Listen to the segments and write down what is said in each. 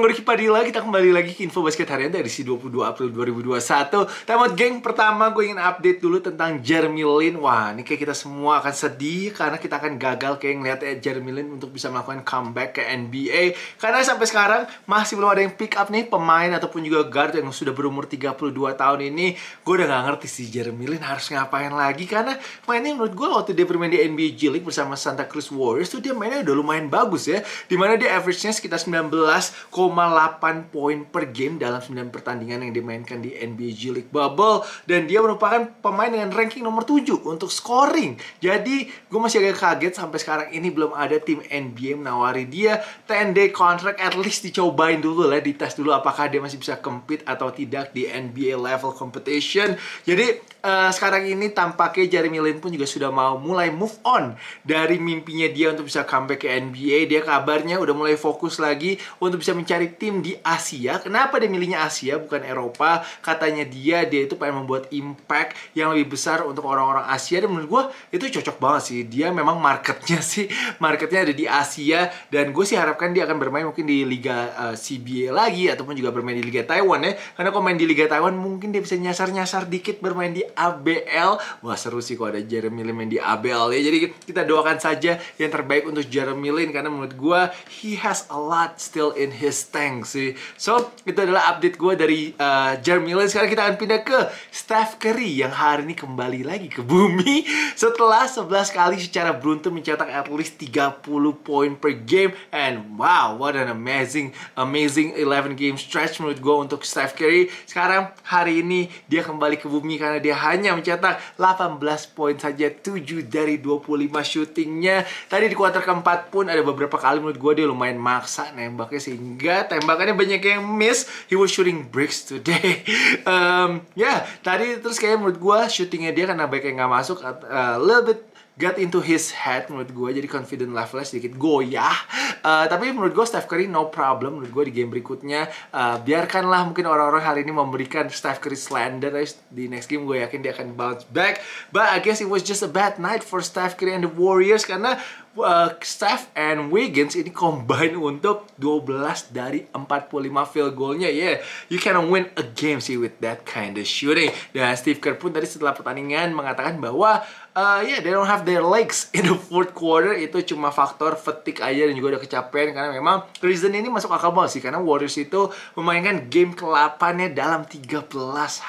gue Riki Padilla Kita kembali lagi ke Info Basket Harian dari si 22 April 2021 Tamat geng, pertama gue ingin update dulu tentang Jeremy Lin Wah, ini kayak kita semua akan sedih Karena kita akan gagal kayak ngeliat eh, Jeremy Lin Untuk bisa melakukan comeback ke NBA Karena sampai sekarang masih belum ada yang pick up nih Pemain ataupun juga guard yang sudah berumur 32 tahun ini Gue udah gak ngerti si Jeremy Lin harus ngapain lagi Karena mainnya menurut gue waktu dia bermain di NBA G League Bersama Santa Cruz Warriors tuh dia mainnya udah lumayan bagus ya Dimana dia average-nya sekitar 19 poin per game dalam 9 pertandingan yang dimainkan di NBA G League Bubble dan dia merupakan pemain dengan ranking nomor 7 untuk scoring. Jadi gue masih agak kaget sampai sekarang ini belum ada tim NBA menawari dia 10 day contract at least dicobain dulu lah, dites dulu apakah dia masih bisa compete atau tidak di NBA level competition. Jadi uh, sekarang ini tampaknya Jeremy Lin pun juga sudah mau mulai move on dari mimpinya dia untuk bisa comeback ke NBA. Dia kabarnya udah mulai fokus lagi untuk bisa mencari cari tim di Asia. Kenapa dia milihnya Asia bukan Eropa? Katanya dia dia itu pengen membuat impact yang lebih besar untuk orang-orang Asia dan menurut gue itu cocok banget sih. Dia memang marketnya sih marketnya ada di Asia dan gue sih harapkan dia akan bermain mungkin di Liga uh, eh, CBA lagi ataupun juga bermain di Liga Taiwan ya. Karena kalau main di Liga Taiwan mungkin dia bisa nyasar-nyasar dikit bermain di ABL. Wah seru sih kalau ada Jeremy Lin main di ABL ya. Jadi kita doakan saja yang terbaik untuk Jeremy Lin karena menurut gue he has a lot still in his Thanks sih. So, itu adalah update gue dari uh, eh, Jeremy Lin. Sekarang kita akan pindah ke Steph Curry yang hari ini kembali lagi ke bumi setelah 11 kali secara beruntun mencetak at least 30 poin per game. And wow, what an amazing, amazing 11 game stretch menurut gue untuk Steph Curry. Sekarang hari ini dia kembali ke bumi karena dia hanya mencetak 18 poin saja, 7 dari 25 shootingnya. Tadi di kuarter keempat pun ada beberapa kali menurut gue dia lumayan maksa nembaknya sehingga tembakannya banyak yang miss he was shooting bricks today um, ya yeah, tadi terus kayak menurut gue shootingnya dia karena baik yang nggak masuk a uh, little bit got into his head menurut gue jadi confident levelnya sedikit goyah uh, tapi menurut gue Steph Curry no problem menurut gue di game berikutnya uh, biarkanlah mungkin orang-orang hari ini memberikan Steph Curry slander di next game gue yakin dia akan bounce back but I guess it was just a bad night for Steph Curry and the Warriors karena uh, Steph and Wiggins ini combine untuk 12 dari 45 field goalnya ya yeah, you cannot win a game sih with that kind of shooting dan Steve Kerr pun tadi setelah pertandingan mengatakan bahwa uh, yeah they don't have their legs in the fourth quarter itu cuma faktor fatigue aja dan juga udah kecapean karena memang reason ini masuk akal banget sih karena Warriors itu memainkan game ke nya dalam 13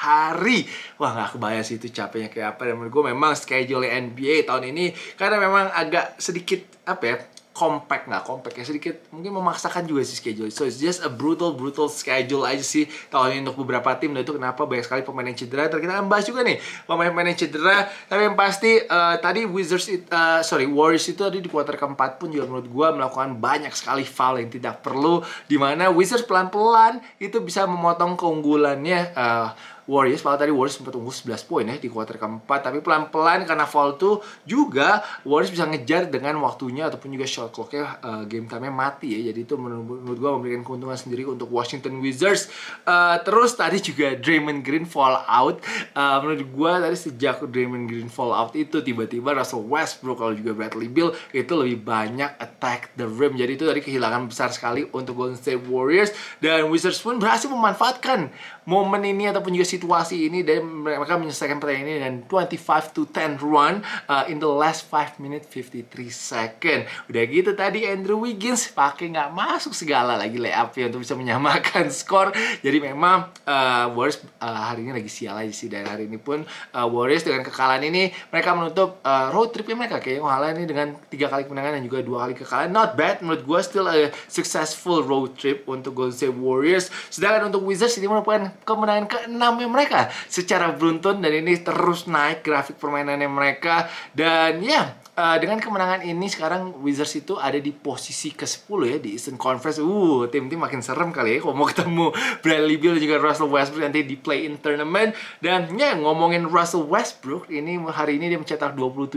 hari wah nggak kebayang sih itu capeknya kayak apa dan menurut gue memang schedule NBA tahun ini karena memang agak sedikit sedikit apa ya compact nggak compact ya sedikit mungkin memaksakan juga sih schedule so it's just a brutal brutal schedule aja sih tahun ini untuk beberapa tim dan itu kenapa banyak sekali pemain yang cedera terkita kita akan bahas juga nih pemain-pemain yang cedera tapi yang pasti uh, tadi Wizards it, uh, sorry Warriors itu tadi di kuarter keempat pun juga menurut gue melakukan banyak sekali foul yang tidak perlu dimana Wizards pelan-pelan itu bisa memotong keunggulannya uh, Warriors. Padahal tadi Warriors sempat unggul 11 poin ya di kuarter keempat. Tapi pelan-pelan karena fall tuh juga Warriors bisa ngejar dengan waktunya ataupun juga shot clocknya uh, game time-nya mati ya. Jadi itu menurut, menurut gue memberikan keuntungan sendiri untuk Washington Wizards. Uh, terus tadi juga Draymond Green fall out. Uh, menurut gue tadi sejak Draymond Green fall out itu tiba-tiba Russell Westbrook kalau juga Bradley Beal itu lebih banyak attack the rim. Jadi itu tadi kehilangan besar sekali untuk Golden State Warriors dan Wizards pun berhasil memanfaatkan momen ini ataupun juga situasi ini dan mereka menyelesaikan pertandingan ini dengan 25 to 10 run uh, in the last 5 minute 53 second. Udah gitu tadi Andrew Wiggins pakai nggak masuk segala lagi ya untuk bisa menyamakan skor. Jadi memang uh, Warriors uh, hari ini lagi sial aja sih dan hari ini pun uh, Warriors dengan kekalahan ini mereka menutup uh, road tripnya mereka kayak Ngohala ini dengan tiga kali kemenangan dan juga dua kali kekalahan. Not bad menurut gue still a successful road trip untuk Golden State Warriors. Sedangkan untuk Wizards ini merupakan kemenangan ke mengalami mereka secara beruntun dan ini terus naik grafik permainannya mereka dan ya yeah, Uh, dengan kemenangan ini sekarang Wizards itu ada di posisi ke-10 ya di Eastern Conference. Uh, tim-tim makin serem kali ya kalau mau ketemu Bradley Beal juga Russell Westbrook nanti di play-in tournament. Dan ya yeah, ngomongin Russell Westbrook ini hari ini dia mencetak 27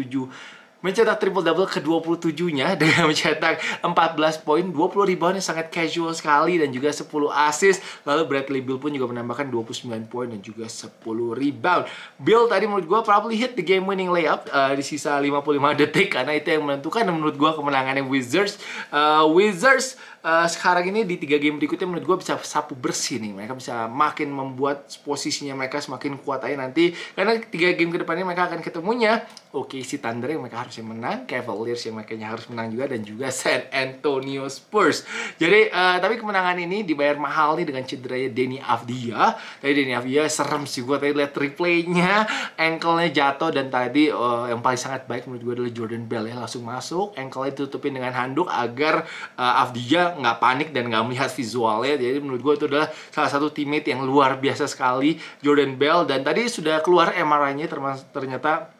mencetak triple double ke-27-nya dengan mencetak 14 poin, 20 rebound yang sangat casual sekali dan juga 10 assist. Lalu Bradley Bill pun juga menambahkan 29 poin dan juga 10 rebound. Bill tadi menurut gue probably hit the game winning layup uh, di sisa 55 detik karena itu yang menentukan menurut gue kemenangannya Wizards. Uh, Wizards Eh, sekarang ini di tiga game berikutnya menurut gue bisa sapu bersih nih mereka bisa makin membuat posisinya mereka semakin kuat aja nanti karena tiga game kedepannya mereka akan ketemunya Oke si Thunder yang mereka harusnya menang Cavaliers yang mereka harus menang juga dan juga San Antonio Spurs jadi uh, tapi kemenangan ini dibayar mahal nih dengan cederanya Denny Avdia tadi Denny Avdia serem sih gue tadi lihat replaynya ankle-nya jatuh dan tadi uh, yang paling sangat baik menurut gue adalah Jordan Bell ya langsung masuk ankle-nya ditutupin dengan handuk agar uh, Avdia nggak panik dan nggak melihat visualnya jadi menurut gue itu adalah salah satu teammate yang luar biasa sekali Jordan Bell dan tadi sudah keluar MRI-nya ternyata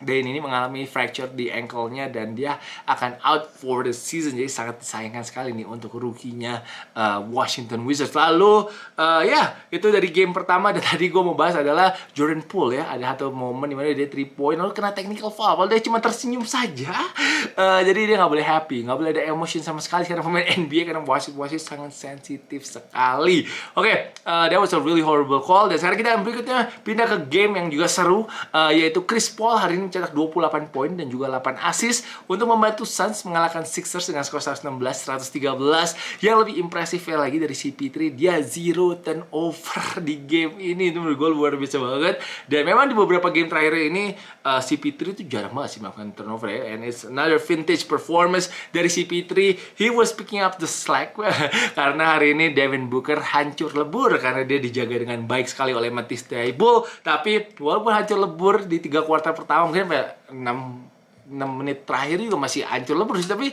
Dane ini mengalami fracture di ankle-nya dan dia akan out for the season. Jadi sangat disayangkan sekali nih untuk rukinya uh, Washington Wizards. Lalu uh, ya yeah, itu dari game pertama dan tadi gue mau bahas adalah Jordan Poole ya. Ada satu momen dimana dia 3 point lalu kena technical foul. Lalu dia cuma tersenyum saja. Uh, jadi dia nggak boleh happy, nggak boleh ada emotion sama sekali karena pemain NBA karena wasit-wasit sangat sensitif sekali. Oke, okay, uh, that was a really horrible call. Dan sekarang kita yang berikutnya pindah ke game yang juga seru uh, yaitu Chris Paul hari ini mencetak 28 poin dan juga 8 assist untuk membantu Suns mengalahkan Sixers dengan skor 116-113. Yang lebih impresif ya lagi dari CP3, dia zero turnover di game ini. Itu menurut gue luar biasa banget. Dan memang di beberapa game terakhir ini, uh, eh, CP3 itu jarang banget sih melakukan turnover ya. And it's another vintage performance dari CP3. He was picking up the slack karena hari ini Devin Booker hancur lebur karena dia dijaga dengan baik sekali oleh Matisse Thybulle. Tapi walaupun hancur lebur di tiga kuartal pertama mungkin enam 6 menit terakhir juga masih hancur terus tapi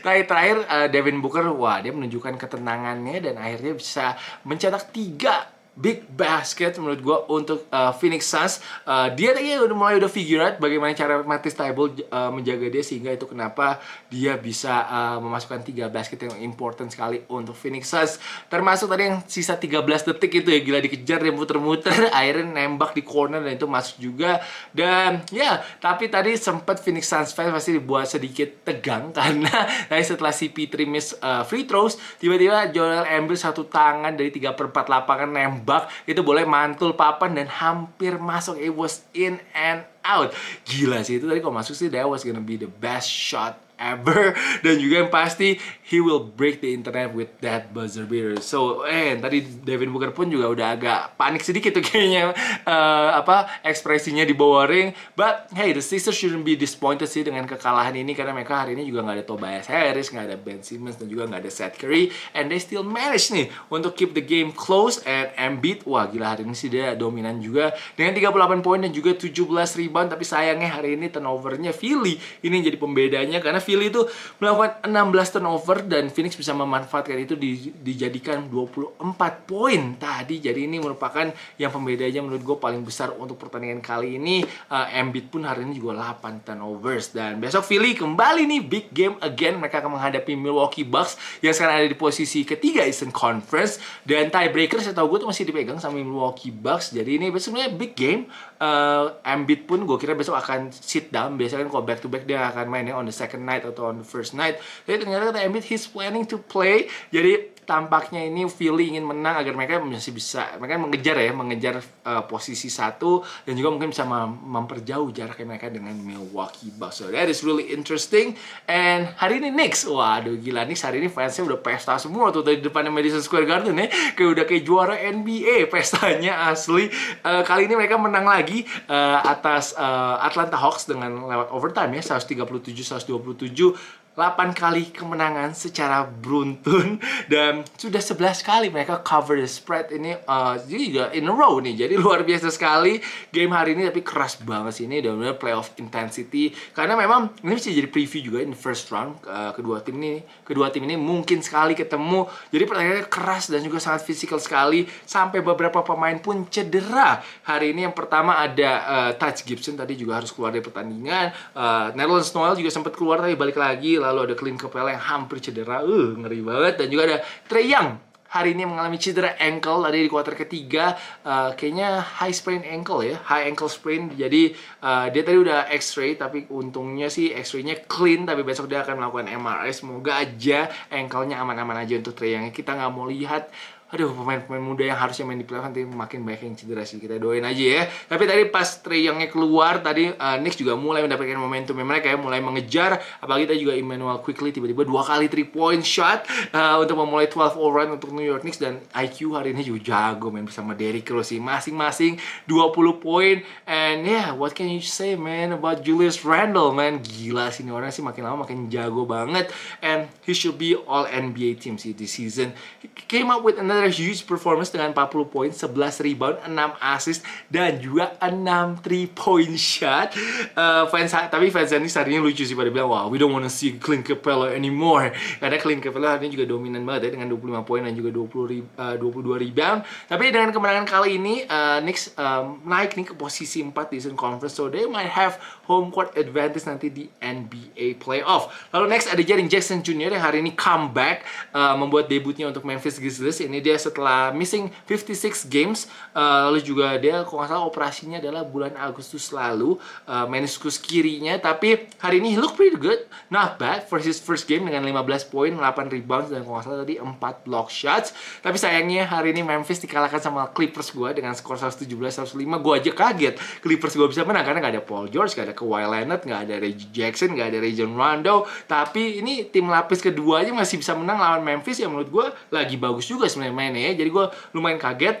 terakhir-terakhir eh, uh, eh, Devin Booker wah dia menunjukkan ketenangannya dan akhirnya bisa mencetak tiga big basket menurut gue untuk uh, Phoenix Suns. Uh, dia tadi udah mulai udah figure out bagaimana cara Matisse Tybalt uh, menjaga dia sehingga itu kenapa dia bisa uh, memasukkan tiga basket yang important sekali untuk Phoenix Suns. Termasuk tadi yang sisa 13 detik itu ya gila dikejar dia muter-muter akhirnya nembak di corner dan itu masuk juga dan ya yeah, tapi tadi sempat Phoenix Suns fans pasti dibuat sedikit tegang karena nah, setelah si 3 miss uh, free throws tiba-tiba Joel Embiid satu tangan dari tiga per 4 lapangan nembak bak itu boleh mantul papan dan hampir masuk it was in and out gila sih itu tadi kalau masuk sih that was gonna be the best shot ever dan juga yang pasti he will break the internet with that buzzer beater. So, and eh, tadi Devin Booker pun juga udah agak panik sedikit tuh kayaknya uh, apa ekspresinya di bawah ring. But hey, the Sixers shouldn't be disappointed sih dengan kekalahan ini karena mereka hari ini juga nggak ada Tobias Harris, nggak ada Ben Simmons dan juga nggak ada Seth Curry and they still manage nih untuk keep the game close and Embiid wah gila hari ini sih dia dominan juga dengan 38 poin dan juga 17 rebound tapi sayangnya hari ini turnovernya Philly ini jadi pembedanya karena Philly itu melakukan 16 turnover dan Phoenix bisa memanfaatkan itu di, dijadikan 24 poin tadi. Jadi ini merupakan yang pembedanya menurut gue paling besar untuk pertandingan kali ini. Uh, Embiid pun hari ini juga 8 turnovers dan besok Philly kembali nih big game again. Mereka akan menghadapi Milwaukee Bucks yang sekarang ada di posisi ketiga Eastern Conference dan tiebreaker saya tahu gue tuh masih dipegang sama Milwaukee Bucks. Jadi ini sebenarnya big game. Uh, Embiid pun gue kira besok akan sit down. Biasanya kan kalau back to back dia akan mainnya on the second night atau on the first night. tapi ternyata kata Embiid he's planning to play. Jadi tampaknya ini Philly ingin menang agar mereka masih bisa mereka mengejar ya mengejar uh, posisi satu dan juga mungkin bisa memperjauh jarak mereka dengan Milwaukee Bucks so that is really interesting and hari ini Knicks waduh gila Knicks hari ini fansnya udah pesta semua tuh dari depannya Madison Square Garden ya kayak udah kayak juara NBA pestanya asli uh, kali ini mereka menang lagi uh, atas uh, Atlanta Hawks dengan lewat overtime ya 137 127 8 kali kemenangan secara beruntun dan sudah 11 kali mereka cover the spread ini uh, eh, juga in a row nih jadi luar biasa sekali game hari ini tapi keras banget sih ini dan benar playoff intensity karena memang ini bisa jadi preview juga in first round uh, kedua tim ini kedua tim ini mungkin sekali ketemu jadi pertandingannya keras dan juga sangat fisikal sekali sampai beberapa pemain pun cedera hari ini yang pertama ada uh, eh, Touch Gibson tadi juga harus keluar dari pertandingan uh, Netherlands Noel juga sempat keluar tapi balik lagi lalu ada Clint Capela yang hampir cedera, uh, ngeri banget dan juga ada Trey Young hari ini mengalami cedera ankle tadi di kuarter ketiga uh, kayaknya high sprain ankle ya high ankle sprain jadi uh, dia tadi udah x-ray tapi untungnya sih x-raynya clean tapi besok dia akan melakukan MRI semoga aja ankle-nya aman-aman aja untuk Trey Young kita nggak mau lihat aduh pemain-pemain muda yang harusnya main di playoff nanti makin banyak yang cedera sih kita doain aja ya tapi tadi pas Trey Youngnya keluar tadi uh, Knicks juga mulai mendapatkan momentum mereka ya mulai mengejar apalagi tadi juga Emmanuel Quickly tiba-tiba dua kali three point shot uh, untuk memulai 12 all run untuk New York Knicks dan IQ hari ini juga jago main bersama Derrick Rose sih masing-masing 20 poin and yeah what can you say man about Julius Randle man gila sih ini orang sih makin lama makin jago banget and he should be all NBA team sih this season he came up with another Trash huge performance dengan 40 poin, 11 rebound, 6 assist dan juga 6 3 point shot. Uh, fans tapi fans ini hari ini lucu sih pada bilang, "Wow, we don't wanna see Clint Capella anymore." Karena Clint Capella hari ini juga dominan banget ya dengan 25 poin dan juga 20 ri, uh, 22 rebound. Tapi dengan kemenangan kali ini uh, Knicks um, naik nih ke posisi 4 di Eastern Conference. So they might have home court advantage nanti di NBA playoff. Lalu next ada jaring Jackson Jr. yang hari ini comeback uh, membuat debutnya untuk Memphis Grizzlies ini dia setelah missing 56 games uh, lalu juga dia kalau nggak salah operasinya adalah bulan Agustus lalu uh, eh, meniskus kirinya tapi hari ini he look pretty good not bad for his first game dengan 15 poin 8 rebounds dan kalau nggak salah tadi 4 block shots tapi sayangnya hari ini Memphis dikalahkan sama Clippers gue dengan skor 117-105 gue aja kaget Clippers gue bisa menang karena nggak ada Paul George nggak ada Kawhi Leonard nggak ada Reggie Jackson nggak ada Rajon Rondo tapi ini tim lapis keduanya masih bisa menang lawan Memphis yang menurut gue lagi bagus juga sebenarnya main-main ya jadi gue lumayan kaget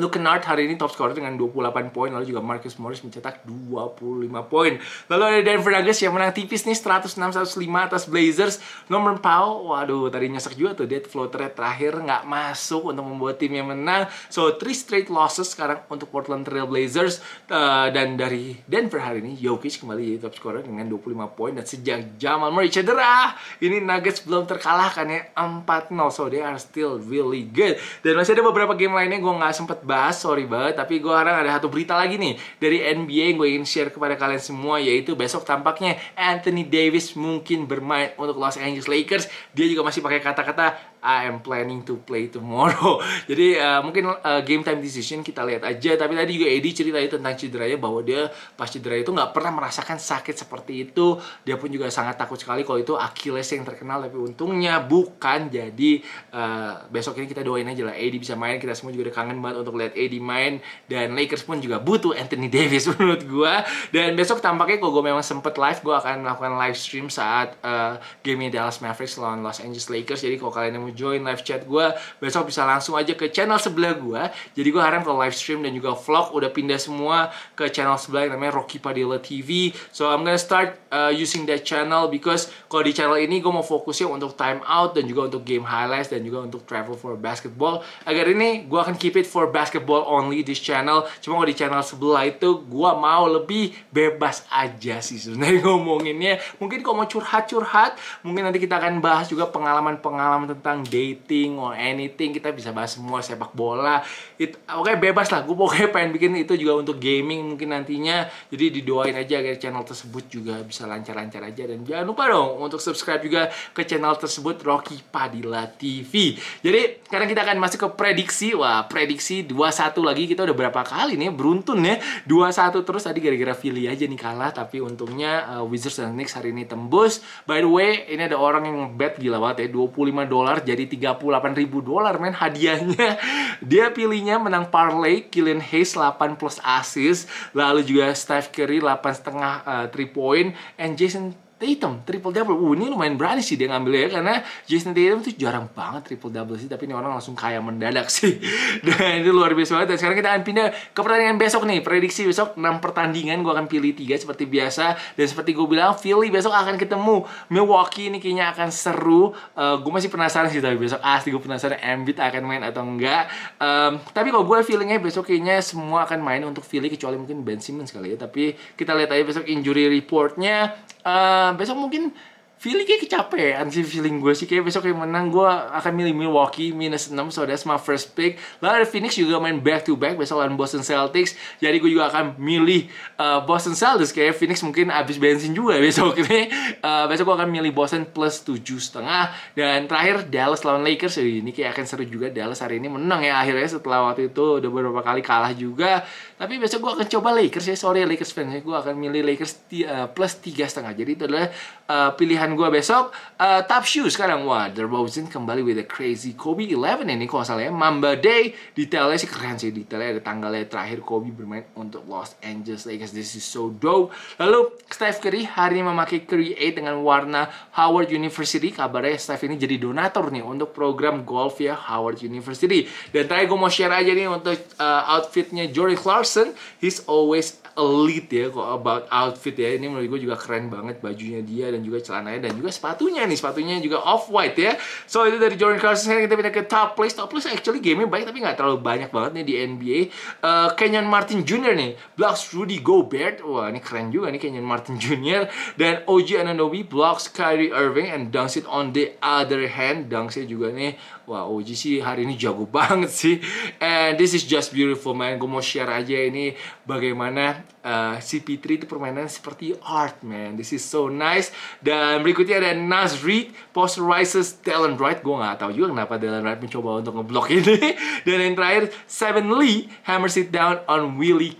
Luke Kennard hari ini top scorer dengan 28 poin lalu juga Marcus Morris mencetak 25 poin. Lalu ada Denver Nuggets yang menang tipis nih 106-105 atas Blazers. Norman Powell, waduh tadi nyesek juga tuh dead floater terakhir nggak masuk untuk membuat tim yang menang. So three straight losses sekarang untuk Portland Trail Blazers uh, dan dari Denver hari ini Jokic kembali jadi top scorer dengan 25 poin dan sejak Jamal Murray cedera, ini Nuggets belum terkalahkan ya 4-0 so they are still really good. Dan masih ada beberapa game lainnya gue nggak sempat bahas, sorry banget. Tapi gue sekarang ada satu berita lagi nih dari NBA yang gue ingin share kepada kalian semua yaitu besok tampaknya Anthony Davis mungkin bermain untuk Los Angeles Lakers. Dia juga masih pakai kata-kata I am planning to play tomorrow. Jadi uh, mungkin uh, game time decision kita lihat aja. Tapi tadi juga Edi ceritanya tentang cederanya bahwa dia pas cedera itu nggak pernah merasakan sakit seperti itu. Dia pun juga sangat takut sekali kalau itu Achilles yang terkenal. Tapi untungnya bukan. Jadi uh, besok ini kita doain aja lah Eddie bisa main. Kita semua juga udah kangen banget untuk lihat Eddie main. Dan Lakers pun juga butuh Anthony Davis menurut gue. Dan besok tampaknya kalau gue memang sempet live, gue akan melakukan live stream saat uh, game Dallas Mavericks lawan Los Angeles Lakers. Jadi kalau kalian yang join live chat gue besok bisa langsung aja ke channel sebelah gue jadi gue harap kalau live stream dan juga vlog udah pindah semua ke channel sebelah yang namanya Rocky Padilla TV so I'm gonna start uh, using that channel because kalau di channel ini gue mau fokusnya untuk time out dan juga untuk game highlights dan juga untuk travel for basketball agar ini gue akan keep it for basketball only this channel cuma kalau di channel sebelah itu gue mau lebih bebas aja sih sebenarnya ngomonginnya mungkin kalau mau curhat-curhat mungkin nanti kita akan bahas juga pengalaman-pengalaman tentang tentang dating or anything kita bisa bahas semua sepak bola It, oke bebas lah gue pokoknya pengen bikin itu juga untuk gaming mungkin nantinya jadi didoain aja agar channel tersebut juga bisa lancar-lancar aja dan jangan lupa dong untuk subscribe juga ke channel tersebut Rocky Padilla TV jadi sekarang kita akan masuk ke prediksi wah prediksi 2-1 lagi kita udah berapa kali nih beruntun ya 2-1 terus tadi gara-gara Philly aja nih kalah tapi untungnya uh, Wizards dan Knicks hari ini tembus by the way ini ada orang yang bet gila banget ya 25 dolar jadi 38 ribu dolar men hadiahnya. Dia pilihnya menang parlay Kylian Hayes 8 plus assist, lalu juga Steph Curry 8 setengah uh, eh, 3 point and Jason Tatum triple double. Uh, ini lumayan berani sih dia ngambilnya karena Jason Tatum tuh jarang banget triple double sih, tapi ini orang langsung kaya mendadak sih. Dan itu luar biasa banget. Dan sekarang kita akan pindah ke pertandingan besok nih. Prediksi besok 6 pertandingan gua akan pilih 3 seperti biasa dan seperti gue bilang Philly besok akan ketemu Milwaukee ini kayaknya akan seru. Uh, eh, gue masih penasaran sih tapi besok asli gue penasaran Embiid akan main atau enggak. Um, tapi kalau gue feelingnya besok kayaknya semua akan main untuk Philly kecuali mungkin Ben Simmons kali ya. Tapi kita lihat aja besok injury reportnya Eh, besok mungkin feeling kayak kecapean sih feeling gue sih kayak besok yang menang gue akan milih Milwaukee minus 6 so that's my first pick lalu ada Phoenix juga main back to back besok lawan Boston Celtics jadi gue juga akan milih uh, Boston Celtics kayak Phoenix mungkin habis bensin juga besok ini uh, besok gue akan milih Boston plus tujuh setengah dan terakhir Dallas lawan Lakers jadi ini kayak akan seru juga Dallas hari ini menang ya akhirnya setelah waktu itu udah beberapa kali kalah juga tapi besok gue akan coba Lakers ya sorry Lakers fans ya. gue akan milih Lakers uh, plus tiga setengah jadi itu adalah Eh, pilihan gue besok uh, top shoe sekarang wah The Rosen kembali with the crazy Kobe 11 ini kalau salah ya Mamba Day detailnya sih keren sih detailnya ada tanggalnya terakhir Kobe bermain untuk Los Angeles Lakers this is so dope lalu Steph Curry hari ini memakai Curry 8 dengan warna Howard University kabarnya Steph ini jadi donatur nih untuk program golf ya Howard University dan terakhir gue mau share aja nih untuk uh, outfitnya jory Clarkson he's always elite ya kok about outfit ya ini menurut gue juga keren banget bajunya dia dan juga celananya dan juga sepatunya nih sepatunya juga off white ya so itu dari Jordan Clarkson sekarang kita pindah ke top place top place actually nya baik tapi nggak terlalu banyak banget nih di NBA uh, eh, Kenyon Martin Jr nih blocks Rudy Gobert wah ini keren juga nih Kenyon Martin Jr dan OG Ananobi blocks Kyrie Irving and dunks it on the other hand it juga nih wah OG sih hari ini jago banget sih and this is just beautiful man gue mau share aja ini bagaimana uh, eh, CP3 itu permainan seperti art man this is so nice dan berikutnya ada Nas Reed Posterises Dylan Wright gue gak tahu juga kenapa Dylan Wright mencoba untuk ngeblok ini dan yang terakhir Seven Lee Hammers It Down on Willie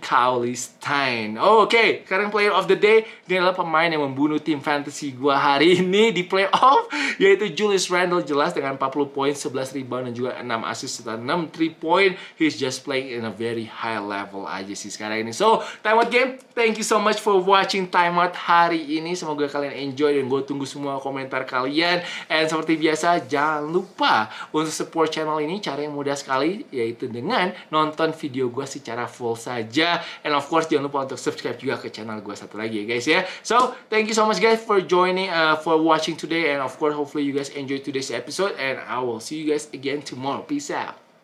Stein oh, oke okay, sekarang player of the day ini adalah pemain yang membunuh tim fantasy gue hari ini di playoff yaitu Julius Randle jelas dengan 40 poin 11 rebound dan juga 6 assist serta 6 3 point he's just playing in a very high level aja sih sekarang ini so Time Out Game, thank you so much for watching Time Out hari ini. Semoga kalian enjoy dan gue tunggu semua komentar kalian. And seperti biasa, jangan lupa untuk support channel ini cara yang mudah sekali yaitu dengan nonton video gue secara full saja. And of course, jangan lupa untuk subscribe juga ke channel gue satu lagi ya guys ya. So, thank you so much guys for joining, uh, for watching today. And of course, hopefully you guys enjoy today's episode. And I will see you guys again tomorrow. Peace out.